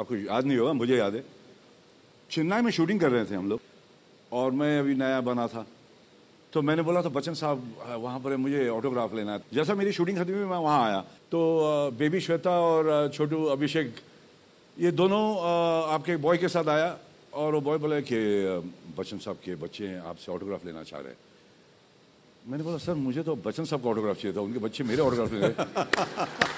आपको याद नहीं होगा मुझे याद है चेन्नई में शूटिंग कर रहे थे हम लोग और मैं अभी नया बना था तो मैंने बोला तो बच्चन साहब वहाँ पर मुझे ऑटोग्राफ लेना है जैसा मेरी शूटिंग खत्म हुई मैं वहाँ आया तो बेबी श्वेता और छोटू अभिषेक ये दोनों आपके बॉय के साथ आया और वो बॉय बोला कि बच्चन साहब के बच्चे हैं आपसे ऑटोग्राफ लेना चाह रहे हैं मैंने बोला सर मुझे तो बच्चन साहब का ऑटोग्राफ चाहिए था उनके बच्चे मेरे ऑटोग्राफ ले